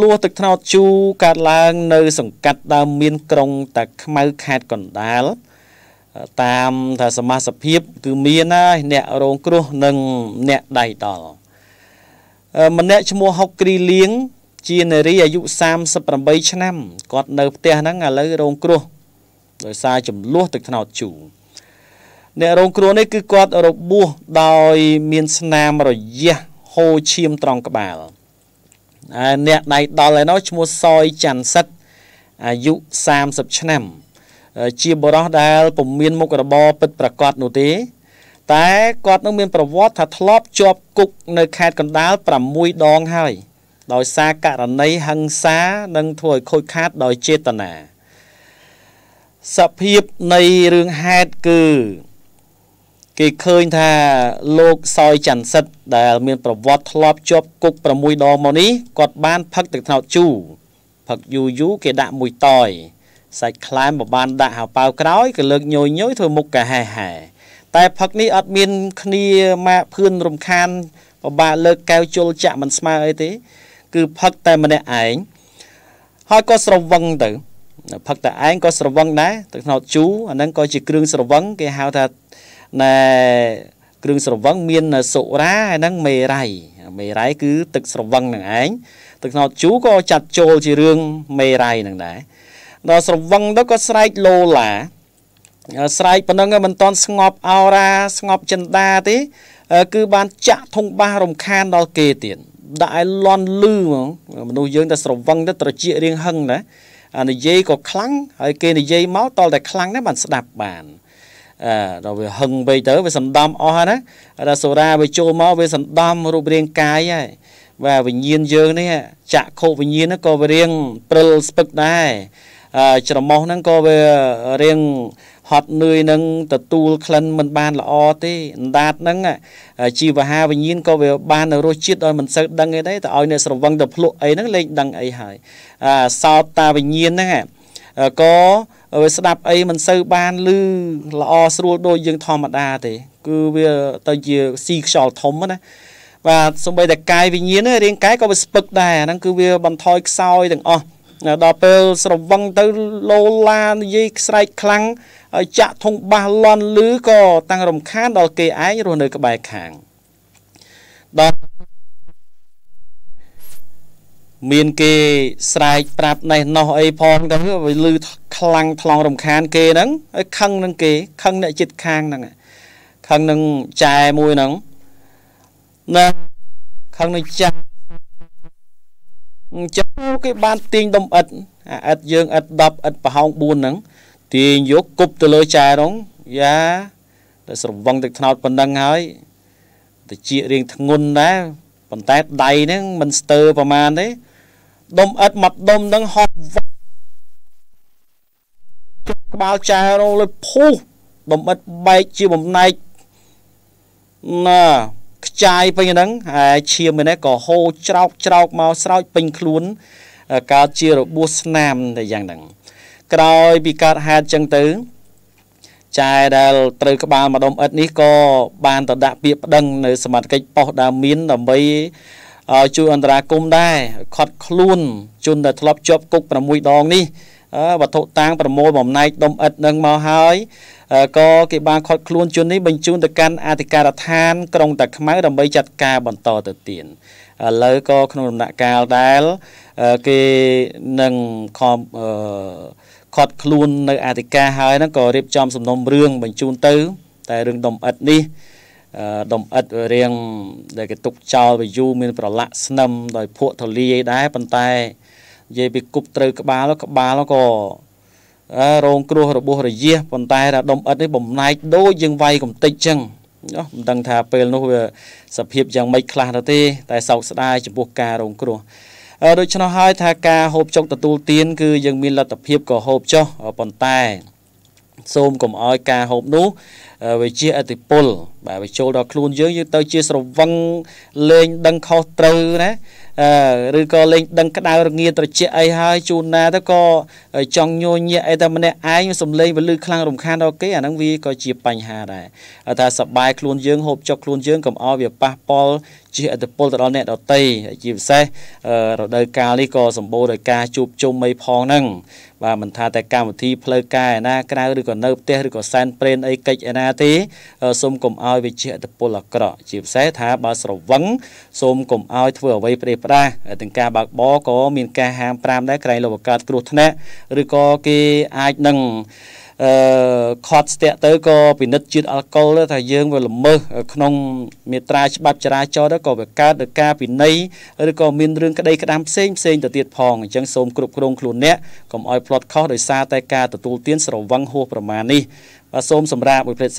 លួទឹកថ្នោតជូកើតឡើងនៅសង្កាត់ដើមមានក្រុងតាខ្មៅខេត្តកណ្ដាលតាមថាសមាសភាពគឺមានហើយអ្នករងគ្រោះនិងអ្នកដៃដល់ម្នាក់ឈ្មោះហុកគ្រីលៀងជានារីអាយុ38ឆ្នាំគាត់នៅផ្ទះហ្នឹងឥឡូវរងគ្រោះដោយសារចំនួនទឹកថ្នោតជូរអ្នករងគ្រោះនេះគឺគាត់របួសដោយមានស្នាមរយៈហូរឈាមត្រង់ក្បាលអ្នកដៃដល់ឯណោះឈ្មោះសយច័ន្ទសិទ្ធអាយុ30ឆ្នាំជាបរោះដែលពុំមានមុខរបរពិតប្រាកដនោះទេ តែគាត់នឹងមានប្រវត្តិថាធ្លាប់ជាប់គុក នៅខេត្តកណ្ដាល6ដងហើយ ដោយសារករណីហិង្សានិងធ្វើឲ្យខូចខាត ដោយចេតនាសភាពនៃរឿងហេតុគឺគេឃើញថាលោកសោយច័ន្ទសិទ្ធដែល មានប្រវត្តិធ្លាប់ជាប់គុក6ដងមកនេះគាត់បានផឹកទឹកត្នោតជូរផឹកយូរយូរគេដាក់មួយតយសាច់ខ្លែមបបានដាក់ហៅប៉ៅក្រោយក៏លើកញយញយធ្វើមុខកាហែហែតែផឹកនេះអត់មានគ្នាម៉ាក់ភឿនរំខានបបាលើកកែវជុលចាក់មិនស្មើអីទេ គឺផឹកតែម្នាក់ឯងហើយក៏ស្រវឹងទៅផឹកតែឯងក៏ស្រវឹងដែរទឹកថ្នោតជូរអាហ្នឹងក៏ជាគ្រឿងស្រវឹងគេហៅថាណែគ្រឿងស្រវឹងមានសុរាហើយហ្នឹងមេរ័យមេរ័យគឺទឹកស្រវឹងហ្នឹងឯងទឹកថ្នោតជូរក៏ចាត់ចូលជារឿងមេរ័យហ្នឹងដែរដល់ស្រវឹងទៅក៏ស្រែកលោឡាស្រែកប៉ុណ្ណឹងមិនតន់ស្ងប់អោរាស្ងប់ចិន្តាទេ គឺបានចាក់ធុងបាសរំខានដល់គេទៀតដាក់ឲ្យលន់លឺហ្មងមនុស្សយើងតែស្រវឹងទៅត្រជារៀងហឹងណានិយាយក៏ខ្លាំងហើយគេនិយាយមកតលតែខ្លាំងណាស់បានស្ដាប់បានអឺដល់វាហឹងពេកទៅវាសណ្ដំអស់ហើយណាដល់សូរាវាចូលមកវាសណ្ដំរូបរាងកាយហើយបាទវិញ្ញាណយើងនេះចាក់ខោវិញ្ញាណហ្នឹងក៏វារៀងព្រិលស្ពឹកដែរអឺច្រមុះហ្នឹងក៏វារៀងហត់នឿយនឹងទទួលក្លិនមិនបានល្អទេអណ្ដាតហ្នឹងជីវហា វិញ្ញាណក៏វាបានរសជាតិឲ្យមិនសូវដឹងទេតែឲ្យអ្នកស្រវឹងទៅភ្លក់អីហ្នឹងលែងដឹងអីហើយអាសោតតាវិញ្ញាណហ្នឹងក៏ស្ដាប់អីមិនសូវបានឮល្អស្រួលដូចយើងធម្មតាទេ គឺវាទៅជាស៊ីខ្យល់ធំណាបាទសំបីតែកាយវិញ្ញាណរាងកាយក៏វាស្ពឹកដែរអាហ្នឹងគឺវាបន្ថយខ្សោយទាំងអស់ដល់ពេលស្រវឹងទៅលោឡានិយាយស្រែកខ្លាំងហើយចាក់ធុងបាសលន់ឮក៏តាំងរំខានដល់គេឯងរស់នៅក្បែរខាងដល់មាន គេ ស្រែកប្រាប់ណេះណោះអីផងទៅវាលឺខ្លាំងថ្លង់រំខាន គេហ្នឹងហើយខឹងនឹងគេខឹងអ្នកចិត្តខាងហ្នឹងខឹងនឹងចែមួយហ្នឹងណាខឹងនឹងចាស់អញ្ចឹងគេបានទាញដុំអិតអាអិតយើងអិត10អិតប្រហោង4ហ្នឹងទាញយកគប់ទៅលើចែរងយ៉ាតែស្រវឹងទឹកថ្នោតប៉ុណ្ណឹងហើយតិចរៀងធ្ងន់ដែរប៉ុន្តែដៃហ្នឹងមិនស្ទើរប្រមាណទេដុំអិតមកដុំនឹងហត់ក្បាលចែរោលុយភូសដុំអិតបែកជាបំណែកណាខ្ចាយពេញហ្នឹងហើយឈាមនេះក៏ហូរច្រោកច្រោកមកស្រោចពេញខ្លួនកើតជារបួសស្នាមតែយ៉ាងហ្នឹងក្រោយពីកើតហេតុចឹងទៅចែដែល ត្រូវក្បាលម្ដុំអិតនេះក៏បានទៅដាក់ពាក្យប្តឹងនៅសមាជិកប៉ុស្តិ៍ដើមមាន ដើម្បីជួយអន្តរាគមដែរខត់ខ្លួនជនដែលធ្លាប់ជាប់គុក6ដងនេះវត្ថុតាងប្រមូលបំណែកដុំឥតនឹងមកហើយក៏គេបាន ខត់ខ្លួនជននេះបញ្ជូនទៅកាន់អធិការដ្ឋានក្រុងតាខ្មៅដើម្បីចាត់ការបន្តទៅទៀតឥឡូវក៏ក្នុងដំណាក់កាលដែលគេនឹងខំខត់ខ្លួននៅអធិការហើយហ្នឹងក៏រៀបចំ សំណុំរឿងបញ្ជូនទៅ តែរឿងដុំឥតនេះដំអិតរៀងដែលគេទុកចោលវាយូរមាន ប្រឡាក់ស្នឹមដោយភក់ទលាយដែរប៉ុន្តែនិយាយពីគប់ត្រូវក្បាលក្បាលក៏រងគ្រោះរបួសរយាសប៉ុន្តែដល់ដុំអិតនេះបំណែកដូចយើងវាយកំតិចចឹងនោះមិនដឹងថាពេលនោះវាសភាពយ៉ាងម៉េចខ្លះទៅទេតែ សោកស្ដាយចំពោះការរងគ្រោះដូច្នោះហើយថាការហូបចុកទទួលទានគឺយើងមានលទ្ធភាពក៏ហូបចុះប៉ុន្តែសូមកុំឲ្យការហូបនោះវាជាអតិពលបាទវាចូលដល់ខ្លួនយើងយើងទៅជាស្រវឹងលេងដឹងខុសត្រូវណាឬក៏លេង ដឹងក្តៅរងាត្រជាក់អីហើយជូនណាទៅក៏ចង់ញយញាក់អីតែម្នាក់ឯងសំលេងពលឺខ្លាំងរំខានដល់គេអាហ្នឹងវាក៏ជាបញ្ហាដែរថាសបាយខ្លួនយើងហូបចុកខ្លួនយើងកុំឲ្យវាប៉ះពាល់ជាអត្តពលទៅដល់អ្នកដតីជាពិសេសរដូវកាលនេះក៏សម្បូរដោយការជួបជុំអីផងហ្នឹងបាទមិនថាតែកម្មវិធីផ្លូវការឯណាក្រៅឬក៏នៅផ្ទះឬក៏សែនព្រេនអីកិច្ចឯណាទេសូមកុំឲ្យវាជាអត្តពលអាក្រក់ជាពិសេសថាបើស្រវឹងសូមកុំឲ្យធ្វើអ្វីប្រេះផ្ដាសទាំងការបើកបរក៏មានការហាមប្រាមដែរក្រែងលោកបង្កើតគ្រោះថ្នាក់ឬក៏គេអាចនឹងអឺខត់ស្ទាក់ទៅក៏ពិនិត្យជាតិអាល់កុលថាយើងវាល្មើសក្នុងមេត្រាច្បាប់ចរាចរណ៍ទៅក៏វាកើតដល់ការពិន័យឬក៏មានរឿងក្តីក្តាមផ្សេងផ្សេងទៅទៀតផងអញ្ចឹងសូមគ្រប់គ្រងខ្លួនអ្នកកុំឲ្យផ្លត់ខុសដោយសារតែការទទួលទាន ស្រវឹងហួសប្រមាណនេះបាទសូមសម្រាប់មួយផ្លេត